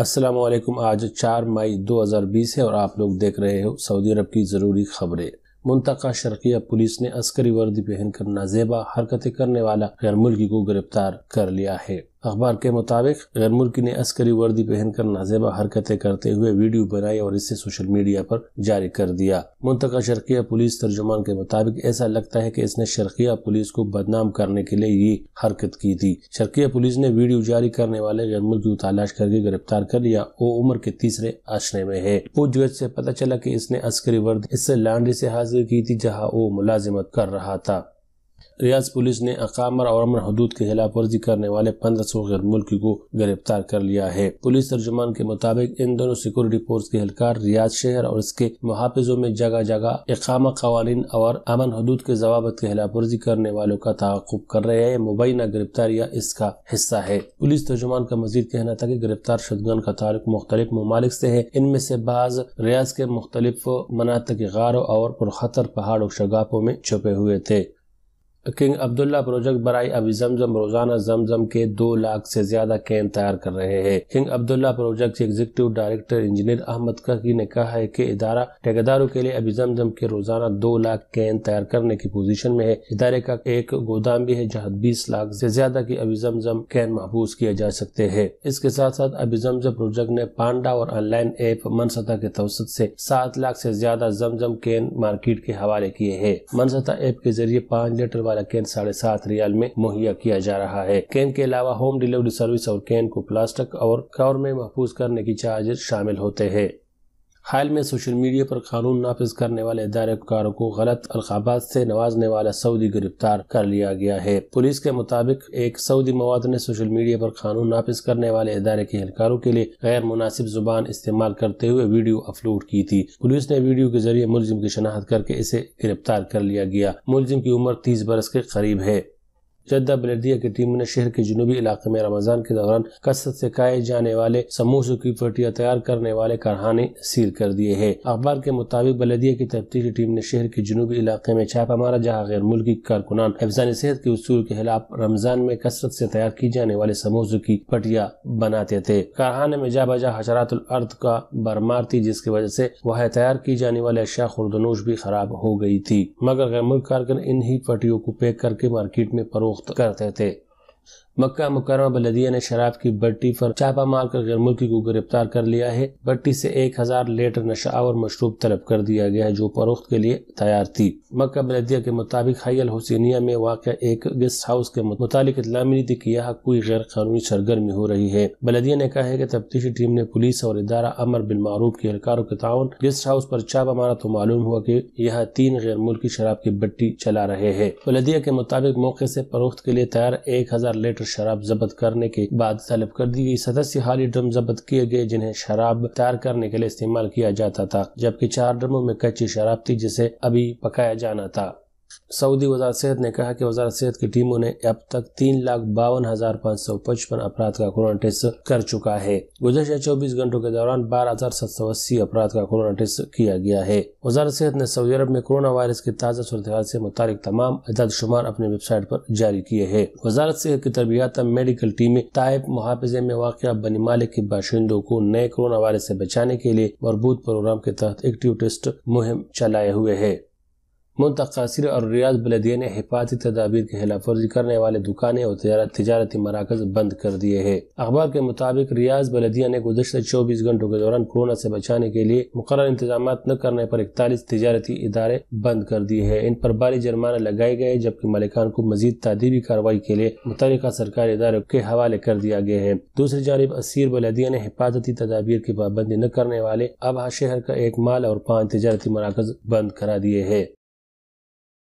असलम आज चार मई 2020 है और आप लोग देख रहे हो सऊदी अरब की ज़रूरी खबरें मुंतका शर्किया पुलिस ने अस्करी वर्दी पहनकर नाजेबा हरकतें करने वाला गैर मुल्की को गिरफ्तार कर लिया है अखबार के मुताबिक गैर मुल्की ने अस्करी वर्दी पहनकर नाजेबा हरकतें करते हुए वीडियो बनाई और इसे सोशल मीडिया पर जारी कर दिया मुंतका शर्किया पुलिस तर्जुमान के मुताबिक ऐसा लगता है कि इसने शर्किया पुलिस को बदनाम करने के लिए ये हरकत की थी शर्किया पुलिस ने वीडियो जारी करने वाले गैर मुल्की को तलाश करके गिरफ्तार कर लिया वो उम्र के तीसरे आशरे में है पूछगछ से पता चला की इसने अस्करी वर्दी इससे लांड्री से हाजिर की थी जहाँ वो मुलाजिमत कर रहा था रियाज पुलिस ने अकामर और अमन हदूद के खिलाफ वर्जी करने वाले पंद्रह सौ गैर मुल्की को गिरफ्तार कर लिया है पुलिस तर्जुमान के मुताबिक इन दोनों सिक्योरिटी फोर्स के एहलकार रियाज शहर और इसके मुहाफिजों में जगह जगह इकामा कवानीन और अमन हदूद के जवाबत के खिलाफ वर्जी करने वालों का तहकुब कर रहे हैं मुबैना गिरफ्तारियाँ इसका हिस्सा है पुलिस तर्जुमान का मजीद कहना था की गिरफ्तार शदगन का तारक मुख्तलिफ ममालिक से है इनमें से बाज रियाज के मुख्तलिफ मनातक गारों और पुरखतर पहाड़ों शगाफों में छुपे हुए थे किंग अब्दुल्ला प्रोजेक्ट बरए अभी जमजम रोजाना जमजम के दो लाख से ज्यादा कैन तैयार कर रहे हैं किंग अब्दुल्ला प्रोजेक्ट के एग्जीक्यूटिव डायरेक्टर इंजीनियर अहमद ककी ने कहा है कि इदारा ठेकेदारों के लिए अभी जमजम के रोजाना दो लाख कैन तैयार करने की पोजीशन में है इदारे का एक गोदाम भी है जहाँ बीस लाख से ज्यादा की अभी जमजम कैन महफूज किए जा सकते हैं इसके साथ साथ अभी जमजम प्रोजेक्ट ने पांडा और ऑनलाइन ऐप मनसता के तवसत से सात लाख से ज्यादा जमजम कैन मार्केट के हवाले किए है मनसता ऐप के जरिए पाँच लीटर वाला कैन साढ़े सात रियाल में मुहैया किया जा रहा है कैन के अलावा होम डिलीवरी सर्विस और कैन को प्लास्टिक और कवर में महफूज करने की चार्जेस शामिल होते हैं हाल में सोशल मीडिया पर कानून नाफिज करने वाले दायरकारों को गलत अलखाबाद से नवाजने वाला सऊदी गिरफ्तार कर लिया गया है पुलिस के मुताबिक एक सऊदी मवाद ने सोशल मीडिया पर कानून नाफिज करने वाले इदारे के एहलकारों के लिए गैर मुनासिब जुबान इस्तेमाल करते हुए वीडियो अपलोड की थी पुलिस ने वीडियो के जरिए मुलजिम की शनाख्त करके इसे गिरफ्तार कर लिया गया मुलजिम की उम्र तीस बरस के करीब है जद्दा बलदिया की टीम ने शहर के जनूबी इलाके में रमजान के दौरान कसरत से खाए जाने वाले समोसों की पटिया तैयार करने वाले कारखाने सील कर दिए है अखबार के मुताबिक बलदिया की तफ्तीशी टीम ने शहर के जनूबी इलाके में छापा मारा जहाँ गैर मुल्की कारकुनान अफजान सेहत के उसूल के खिलाफ रमजान में कसरत से तैयार की जाने वाले समोसों की पटिया बनाते थे कारखाने में जा बजा हजरात अर्थ का बरमार थी जिसकी वजह से वह तैयार की जाने वाली अशा खुर्दनोश भी खराब हो गई थी मगर गैर मुल्क कारकुन ही पटियों को पैक करके मार्केट में परोख った。から通って、मक्का मुकरमा बलदिया ने शराब की बट्टी पर छापा मारकर गैर मुल्की को गिरफ्तार कर लिया है बट्टी से एक हजार लीटर नशा और मशरूब तलब कर दिया गया है जो फरोख्त के लिए तैयार थी मक्का बलदिया के मुताबिक हयल हुसैनिया में वाक एक गेस्ट हाउस के मुतालिक इतला मिली थी यहाँ कोई गैर कानूनी सरगर्मी हो रही है बलदिया ने कहा है की तफ्तीशी टीम ने पुलिस और इदारा अमर बिन मारूफ के एहलकारों के ताउन गेस्ट हाउस पर छापा मारा तो मालूम हुआ की यहाँ तीन गैर मुल्की शराब की बट्टी चला रहे हैं बलदिया के मुताबिक मौके ऐसी फरोख्त के लिए तैयार एक हजार लीटर शराब जब्त करने के बाद तलब कर दी गई सदस्य हाली ड्रम जब्त किए गए जिन्हें शराब तैयार करने के लिए इस्तेमाल किया जाता था जबकि चार ड्रमों में कच्ची शराब थी जिसे अभी पकाया जाना था सऊदी वजारत सेहत ने कहा कि वजारत सेहत की टीमों ने अब तक तीन लाख बावन हजार पाँच सौ पचपन अपराध का कोरोना टेस्ट कर चुका है गुजशत चौबीस घंटों के दौरान बारह हजार सात सौ अस्सी अपराध का कोरोना टेस्ट किया गया है वजारत सेहत ने सऊदी अरब में कोरोना वायरस की ताज़ा सूरत से मुतालिक तमाम शुमार अपनी वेबसाइट पर जारी किए हैं वजारत सेहत की तरबियात मेडिकल टीमें ताइब मुहाफे में वाक़ बनी मालिक के बाशिंदों को नए कोरोना वायरस ऐसी बचाने के लिए मरबूत प्रोग्राम के तहत एक्टिव टेस्ट मुहिम चलाए हुए है मुंतकासर और रियाज बलदिया ने हिफाजती तदाबीर की खिलाफ वर्जी करने वाले दुकानें और तजारती मराकज बंद कर दिए है अखबार के मुताबिक रियाज बलदिया ने गुजशत चौबीस घंटों के दौरान कोरोना ऐसी बचाने के लिए मुकर इंतजाम न करने पर इकतालीस तजारती इदारे बंद कर दिए है इन पर भारी जुर्माना लगाए गए जबकि मालिकान को मजीद तदीबी कार्रवाई के लिए मुतल सरकारी इदारों के हवाले कर दिया गया है दूसरी जानब असीर बलदिया ने हिफाजती तदाबीर की पाबंदी न करने वाले अब शहर का एक माल और पाँच तजारती मराकज बंद करा दिए है